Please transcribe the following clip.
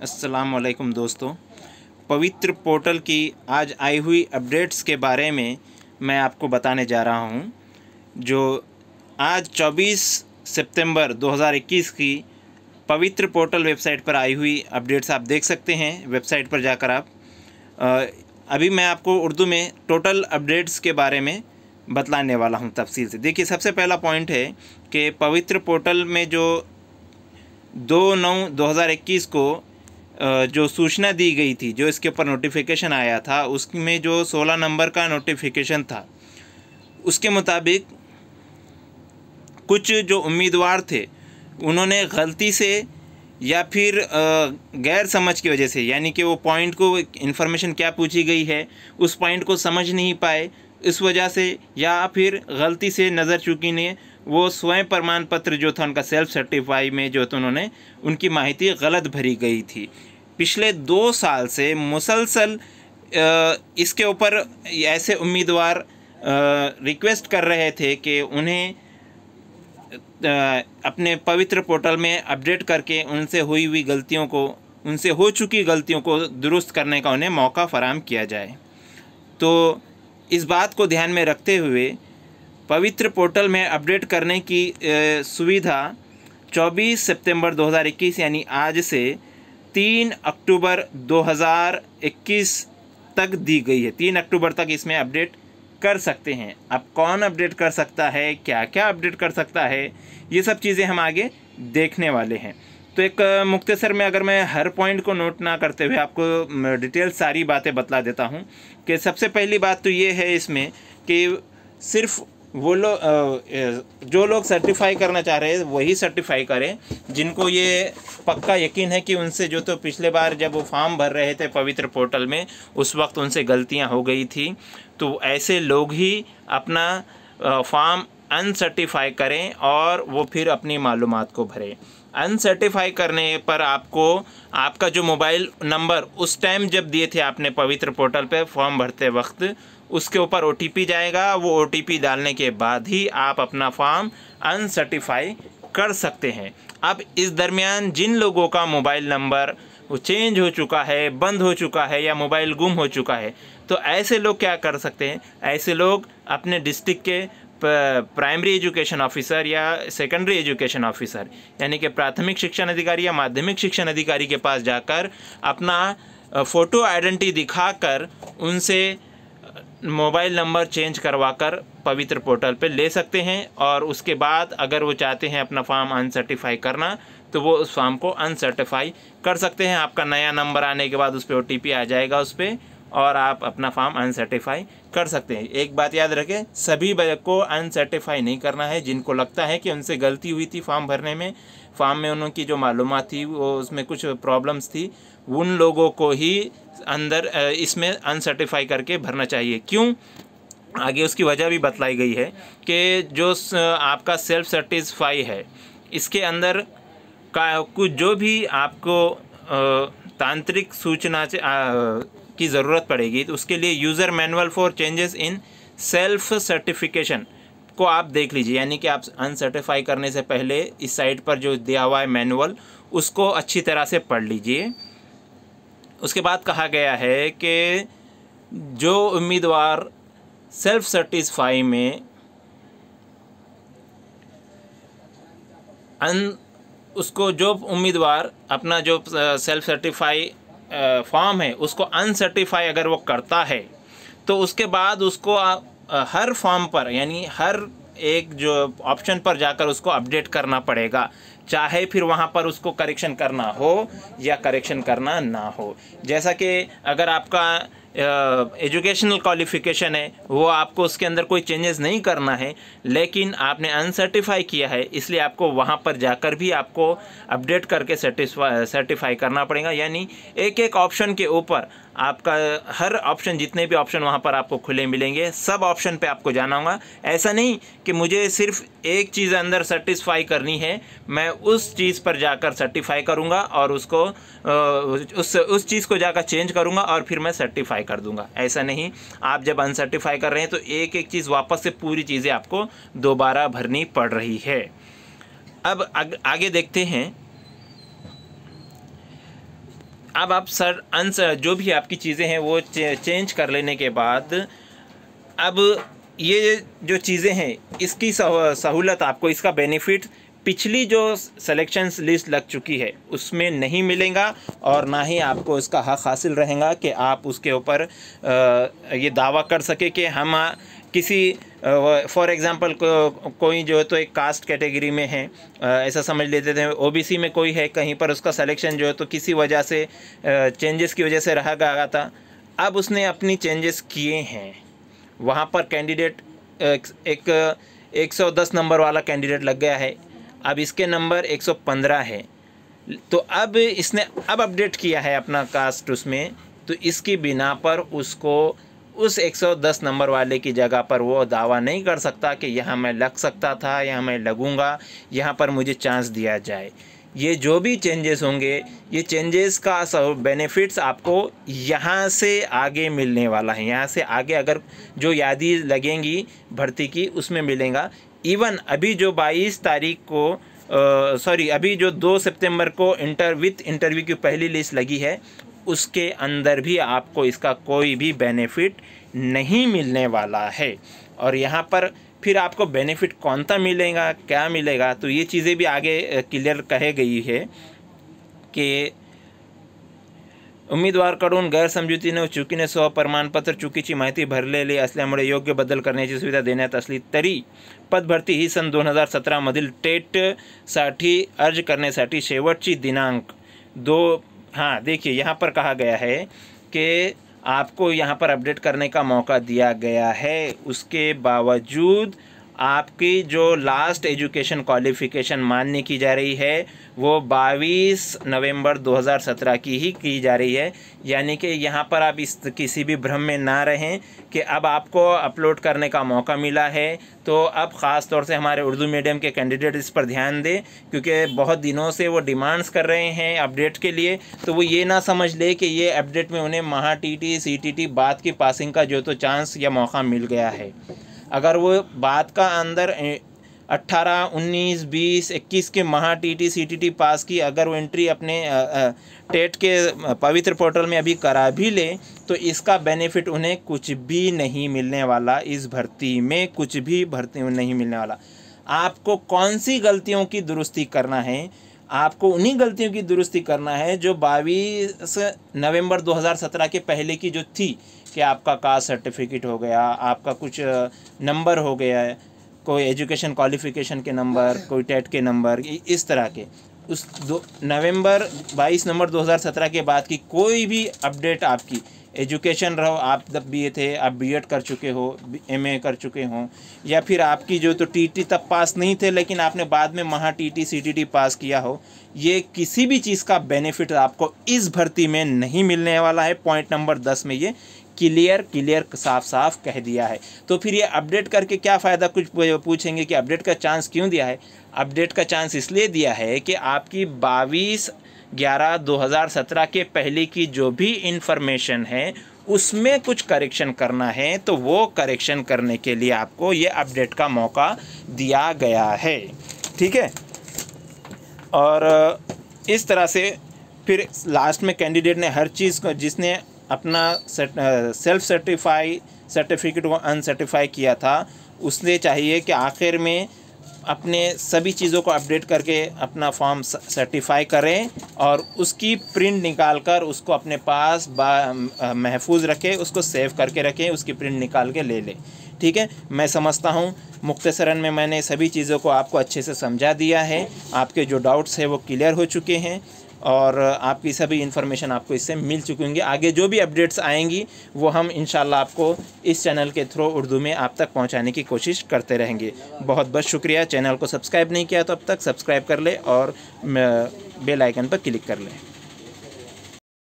वालेकुम दोस्तों पवित्र पोर्टल की आज आई हुई अपडेट्स के बारे में मैं आपको बताने जा रहा हूं जो आज 24 सितंबर 2021 की पवित्र पोर्टल वेबसाइट पर आई हुई अपडेट्स आप देख सकते हैं वेबसाइट पर जाकर आप अभी मैं आपको उर्दू में टोटल अपडेट्स के बारे में बतलाने वाला हूं तफसील से देखिए सबसे पहला पॉइंट है कि पवित्र पोर्टल में जो दो नौ दो हज़ार इक्कीस को जो सूचना दी गई थी जो इसके ऊपर नोटिफिकेशन आया था उसमें जो सोलह नंबर का नोटिफिकेशन था उसके मुताबिक कुछ जो उम्मीदवार थे उन्होंने गलती से या फिर गैर समझ की वजह से यानी कि वो पॉइंट को इन्फॉर्मेशन क्या पूछी गई है उस पॉइंट को समझ नहीं पाए इस वजह से या फिर गलती से नज़र चुकी ने वो स्वयं प्रमाण पत्र जो था उनका सेल्फ सर्टिफाई में जो था उन्होंने उनकी माहिती गलत भरी गई थी पिछले दो साल से मुसलसल इसके ऊपर ऐसे उम्मीदवार रिक्वेस्ट कर रहे थे कि उन्हें अपने पवित्र पोर्टल में अपडेट करके उनसे हुई हुई गलतियों को उनसे हो चुकी गलतियों को दुरुस्त करने का उन्हें मौका फराम किया जाए तो इस बात को ध्यान में रखते हुए पवित्र पोर्टल में अपडेट करने की सुविधा 24 सितंबर 2021 यानी आज से 3 अक्टूबर 2021 तक दी गई है 3 अक्टूबर तक इसमें अपडेट कर सकते हैं अब कौन अपडेट कर सकता है क्या क्या अपडेट कर सकता है ये सब चीज़ें हम आगे देखने वाले हैं तो एक मुख्तसर में अगर मैं हर पॉइंट को नोट ना करते हुए आपको डिटेल सारी बातें बतला देता हूँ कि सबसे पहली बात तो ये है इसमें कि सिर्फ वो लोग जो लोग सर्टिफाई करना चाह रहे हैं वही सर्टिफाई करें जिनको ये पक्का यकीन है कि उनसे जो तो पिछले बार जब वो फॉर्म भर रहे थे पवित्र पोर्टल में उस वक्त उनसे गलतियां हो गई थी तो ऐसे लोग ही अपना फॉर्म अनसर्टिफाई करें और वो फिर अपनी मालूम को भरें अनसर्टिफाई करने पर आपको आपका जो मोबाइल नंबर उस टाइम जब दिए थे आपने पवित्र पोर्टल पे फॉर्म भरते वक्त उसके ऊपर ओ जाएगा वो ओ डालने के बाद ही आप अपना फॉर्म अनसर्टिफाई कर सकते हैं अब इस दरमियान जिन लोगों का मोबाइल नंबर वो चेंज हो चुका है बंद हो चुका है या मोबाइल गुम हो चुका है तो ऐसे लोग क्या कर सकते हैं ऐसे लोग अपने डिस्ट्रिक्ट के प्राइमरी एजुकेशन ऑफिसर या सेकेंडरी एजुकेशन ऑफिसर यानी कि प्राथमिक शिक्षण अधिकारी या माध्यमिक शिक्षण अधिकारी के पास जाकर अपना फ़ोटो आइडेंटिटी दिखाकर उनसे मोबाइल नंबर चेंज करवाकर पवित्र पोर्टल पे ले सकते हैं और उसके बाद अगर वो चाहते हैं अपना फॉर्म अनसर्टिफाई करना तो वो उस फॉर्म को अनसर्टिफाई कर सकते हैं आपका नया नंबर आने के बाद उस पर ओ आ जाएगा उस पर और आप अपना फॉर्म अनसर्टिफाई कर सकते हैं एक बात याद रखें सभी को अनसर्टिफाई नहीं करना है जिनको लगता है कि उनसे गलती हुई थी फॉर्म भरने में फॉर्म में उनकी जो मालूम थी वो उसमें कुछ प्रॉब्लम्स थी उन लोगों को ही अंदर इसमें अनसर्टिफाई करके भरना चाहिए क्यों आगे उसकी वजह भी बतलाई गई है कि जो आपका सेल्फ सर्टिस्फाई है इसके अंदर का कुछ जो भी आपको तांत्रिक सूचना की ज़रूरत पड़ेगी तो उसके लिए user manual for changes in self certification को आप देख लीजिए यानी कि आप अनसर्टिफाई करने से पहले इस साइट पर जो दिया हुआ है मैनुअल उसको अच्छी तरह से पढ़ लीजिए उसके बाद कहा गया है कि जो उम्मीदवार सेल्फ सर्टिस्फाई में अन उसको जो उम्मीदवार अपना जो सेल्फ सर्टिफाई फॉर्म है उसको अनसर्टिफाई अगर वो करता है तो उसके बाद उसको हर फॉर्म पर यानी हर एक जो ऑप्शन पर जाकर उसको अपडेट करना पड़ेगा चाहे फिर वहाँ पर उसको करेक्शन करना हो या करेक्शन करना ना हो जैसा कि अगर आपका एजुकेशनल क्वालिफिकेशन है वो आपको उसके अंदर कोई चेंजेस नहीं करना है लेकिन आपने अनसर्टिफाई किया है इसलिए आपको वहाँ पर जाकर भी आपको अपडेट करके सर्टिफाई करना पड़ेगा यानी एक एक ऑप्शन के ऊपर आपका हर ऑप्शन जितने भी ऑप्शन वहाँ पर आपको खुले मिलेंगे सब ऑप्शन पे आपको जाना होगा ऐसा नहीं कि मुझे सिर्फ एक चीज़ अंदर सर्टिस्फाई करनी है मैं उस चीज़ पर जाकर सर्टिफाई करूँगा और उसको उस उस चीज़ को जाकर चेंज करूँगा और फिर मैं सर्टिफाई सर्टिफाई कर दूंगा ऐसा नहीं आप जब अनसर्टिफाई कर रहे हैं तो एक एक चीज़ वापस से पूरी चीज़ें आपको दोबारा भरनी पड़ रही है अब आगे देखते हैं अब आप सर अन जो भी आपकी चीज़ें हैं वो चेंज कर लेने के बाद अब ये जो चीज़ें हैं इसकी सहूलत आपको इसका बेनिफिट पिछली जो सिलेक्शंस लिस्ट लग चुकी है उसमें नहीं मिलेगा और ना ही आपको इसका हक हासिल रहेगा कि आप उसके ऊपर ये दावा कर सके कि हम किसी फॉर एग्ज़ाम्पल को, कोई जो है तो एक कास्ट कैटेगरी में है ऐसा समझ लेते थे ओबीसी में कोई है कहीं पर उसका सिलेक्शन जो है तो किसी वजह से चेंजेस की वजह से रहा गया था अब उसने अपनी चेंजेस किए हैं वहाँ पर कैंडिडेट एक, एक 110 नंबर वाला कैंडिडेट लग गया है अब इसके नंबर 115 है तो अब इसने अब अपडेट किया है अपना कास्ट उसमें तो इसकी बिना पर उसको उस 110 नंबर वाले की जगह पर वो दावा नहीं कर सकता कि यहाँ मैं लग सकता था यहाँ मैं लगूँगा यहाँ पर मुझे चांस दिया जाए ये जो भी चेंजेस होंगे ये चेंजेस का सब बेनिफिट्स आपको यहाँ से आगे मिलने वाला है यहाँ से आगे अगर जो यादी लगेंगी भर्ती की उसमें मिलेगा इवन अभी जो 22 तारीख को सॉरी अभी जो 2 सितंबर को इंटर विथ इंटरव्यू की पहली लिस्ट लगी है उसके अंदर भी आपको इसका कोई भी बेनिफिट नहीं मिलने वाला है और यहाँ पर फिर आपको बेनिफिट कौन सा मिलेगा क्या मिलेगा तो ये चीज़ें भी आगे क्लियर कहे गई है कि उमेदवारकडून ने चुकीने प्रमाणपत्र चुकी की महत्ति भर ले योग्य बदल कर सुविधा दे तरी पदभरती ही सन दोन हजार सत्रह टेट सा अर्ज करण्यासाठी शेवटची दिनांक दो हाँ देखिए यहाँ पर कहा गया है कि आपको यहाँ पर अपडेट करने का मौका दिया गया है उसके बावजूद आपकी जो लास्ट एजुकेशन क्वालिफ़िकेशन मान्य की जा रही है वो 22 नवंबर 2017 की ही की जा रही है यानी कि यहाँ पर आप इस किसी भी भ्रम में ना रहें कि अब आपको अपलोड करने का मौका मिला है तो अब ख़ास तौर से हमारे उर्दू मीडियम के कैंडिडेट इस पर ध्यान दें क्योंकि बहुत दिनों से वो डिमांड्स कर रहे हैं अपडेट के लिए तो वो ये ना समझ ले कि ये अपडेट में उन्हें Maha T T C T T बात की पासिंग का जो तो चांस या मौका मिल गया है अगर वो बात का अंदर अट्ठारह उन्नीस बीस इक्कीस के Maha T T C T T pass की अगर वो एंट्री अपने टेट के पवित्र पोर्टल में अभी करा भी ले तो इसका बेनिफिट उन्हें कुछ भी नहीं मिलने वाला इस भर्ती में कुछ भी भर्ती नहीं मिलने वाला आपको कौन सी गलतियों की दुरुस्ती करना है आपको उन्हीं गलतियों की दुरुस्ती करना है जो बाईस नवंबर 2017 के पहले की जो थी कि आपका कास्ट सर्टिफिकेट हो गया आपका कुछ नंबर हो गया है कोई एजुकेशन क्वालिफिकेशन के नंबर कोई टेट के नंबर इस तरह के उस दो नवंबर 22 नवंबर 2017 के बाद की कोई भी अपडेट आपकी एजुकेशन रहो आप जब बी थे आप बी कर चुके हो एम कर चुके हो या फिर आपकी जो तो टीटी तब पास नहीं थे लेकिन आपने बाद में महा टीटी सीटीटी पास किया हो ये किसी भी चीज़ का बेनिफिट आपको इस भर्ती में नहीं मिलने वाला है पॉइंट नंबर दस में ये क्लियर क्लियर साफ साफ कह दिया है तो फिर ये अपडेट करके क्या फ़ायदा कुछ पूछेंगे कि अपडेट का चांस क्यों दिया है अपडेट का चांस इसलिए दिया है कि आपकी बाईस ग्यारह दो हज़ार सत्रह के पहले की जो भी इन्फॉर्मेशन है उसमें कुछ करेक्शन करना है तो वो करेक्शन करने के लिए आपको ये अपडेट का मौका दिया गया है ठीक है और इस तरह से फिर लास्ट में कैंडिडेट ने हर चीज़ को जिसने अपना सेल्फ सर्टिफाई सर्टिफिकेट को अनसर्टिफाई किया था उसने चाहिए कि आखिर में अपने सभी चीज़ों को अपडेट करके अपना फॉर्म सर्टिफाई करें और उसकी प्रिंट निकाल कर उसको अपने पास महफूज रखें उसको सेव करके रखें उसकी प्रिंट निकाल के ले लें ठीक है मैं समझता हूँ मुख्तसरन में मैंने सभी चीज़ों को आपको अच्छे से समझा दिया है आपके जो डाउट्स हैं वो क्लियर हो चुके हैं और आपकी सभी इन्फॉर्मेशन आपको इससे मिल चुकी होंगी आगे जो भी अपडेट्स आएंगी वो हम इन आपको इस चैनल के थ्रू उर्दू में आप तक पहुँचाने की कोशिश करते रहेंगे बहुत बहुत शुक्रिया चैनल को सब्सक्राइब नहीं किया तो अब तक सब्सक्राइब कर ले और बेल आइकन पर क्लिक कर लें